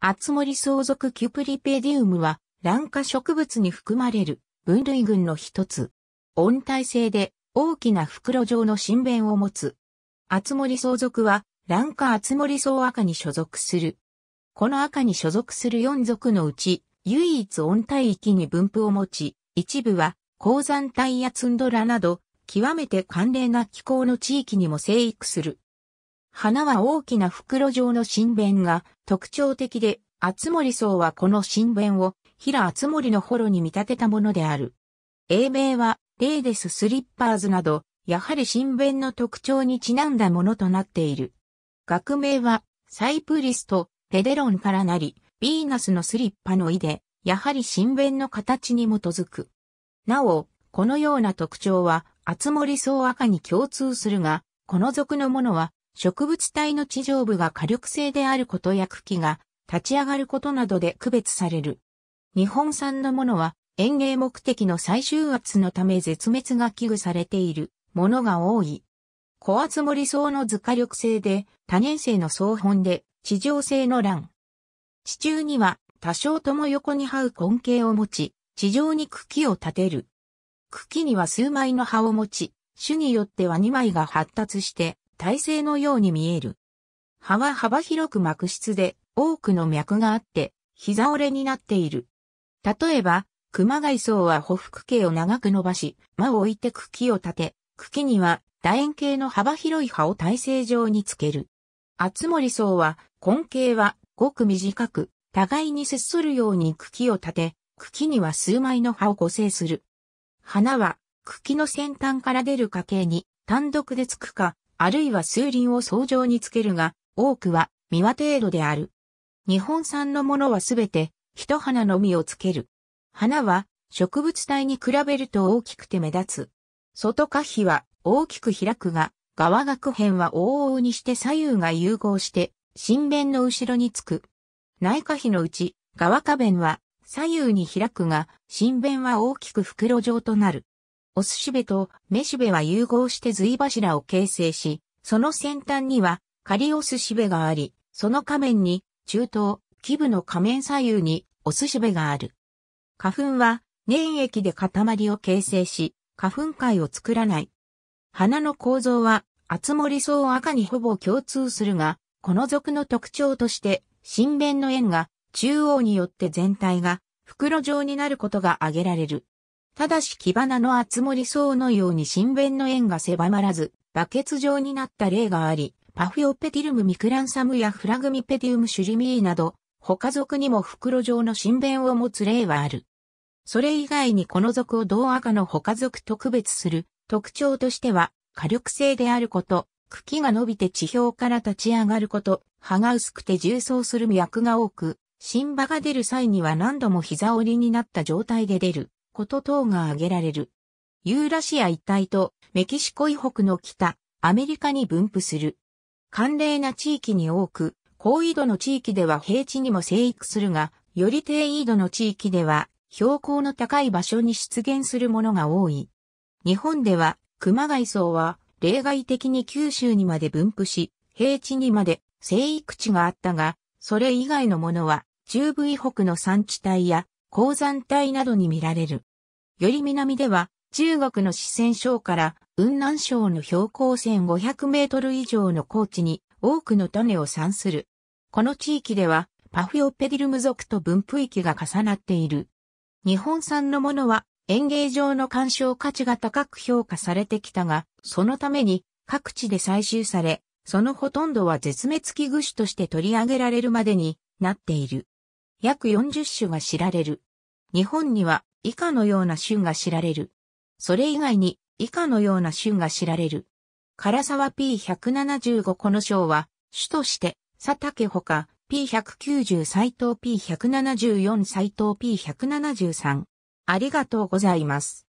厚森相続キュプリペディウムは、卵化植物に含まれる分類群の一つ。温帯性で大きな袋状の新弁を持つ。厚森相続は、卵花厚森草赤に所属する。この赤に所属する4属のうち、唯一温帯域に分布を持ち、一部は鉱山帯やツンドラなど、極めて寒冷な気候の地域にも生育する。花は大きな袋状の新弁が特徴的で、厚森荘はこの新弁を平厚森の幌に見立てたものである。英名はレーデス・スリッパーズなど、やはり新弁の特徴にちなんだものとなっている。学名はサイプリスとペデロンからなり、ヴィーナスのスリッパの意で、やはり新弁の形に基づく。なお、このような特徴は、厚森草赤に共通するが、この属のものは、植物体の地上部が火力性であることや茎が立ち上がることなどで区別される。日本産のものは園芸目的の最終圧のため絶滅が危惧されているものが多い。小厚森草の図火力性で多年生の草本で地上性の卵。地中には多少とも横に這う根茎を持ち、地上に茎を立てる。茎には数枚の葉を持ち、種によっては2枚が発達して体勢のように見える。葉は幅広く膜質で多くの脈があって、膝折れになっている。例えば、熊谷草は補幅径を長く伸ばし、間を置いて茎を立て、茎には楕円形の幅広い葉を体勢状につける。厚森草は根茎はごく短く、互いに接するように茎を立て、茎には数枚の葉を固成する。花は茎の先端から出る花茎に単独でつくか、あるいは数輪を相上につけるが、多くは実輪程度である。日本産のものはすべて、一花の実をつける。花は、植物体に比べると大きくて目立つ。外花皮は大きく開くが、側学辺は往々にして左右が融合して、新弁の後ろにつく。内花皮のうち、側花弁は左右に開くが、新弁は大きく袋状となる。オスシベとメシベは融合して髄柱を形成し、その先端にはカリオスシベがあり、その仮面に中東、基部の仮面左右にオスシベがある。花粉は粘液で塊を形成し、花粉塊を作らない。花の構造は、厚森を赤にほぼ共通するが、この属の特徴として、新弁の円が中央によって全体が袋状になることが挙げられる。ただし木花の厚森層のように新弁の縁が狭まらず、バケツ状になった例があり、パフィオペティルムミクランサムやフラグミペティウムシュリミーなど、他族にも袋状の新弁を持つ例はある。それ以外にこの属を同赤の他族と区別する特徴としては、火力性であること、茎が伸びて地表から立ち上がること、葉が薄くて重層する脈が多く、新葉が出る際には何度も膝折りになった状態で出る。こと等が挙げられる。ユーラシア一帯とメキシコ以北の北、アメリカに分布する。寒冷な地域に多く、高緯度の地域では平地にも生育するが、より低緯度の地域では標高の高い場所に出現するものが多い。日本では熊谷草は例外的に九州にまで分布し、平地にまで生育地があったが、それ以外のものは中部以北の山地帯や鉱山帯などに見られる。より南では、中国の四川省から雲南省の標高1500メートル以上の高地に多くの種を産する。この地域ではパフィオペディルム属と分布域が重なっている。日本産のものは園芸上の鑑賞価値が高く評価されてきたが、そのために各地で採集され、そのほとんどは絶滅危惧種として取り上げられるまでになっている。約40種が知られる。日本には以下のような種が知られる。それ以外に以下のような種が知られる。唐沢 P175 この章は、種として、佐竹ほか、P190 斎藤 P174 斎藤 P173。ありがとうございます。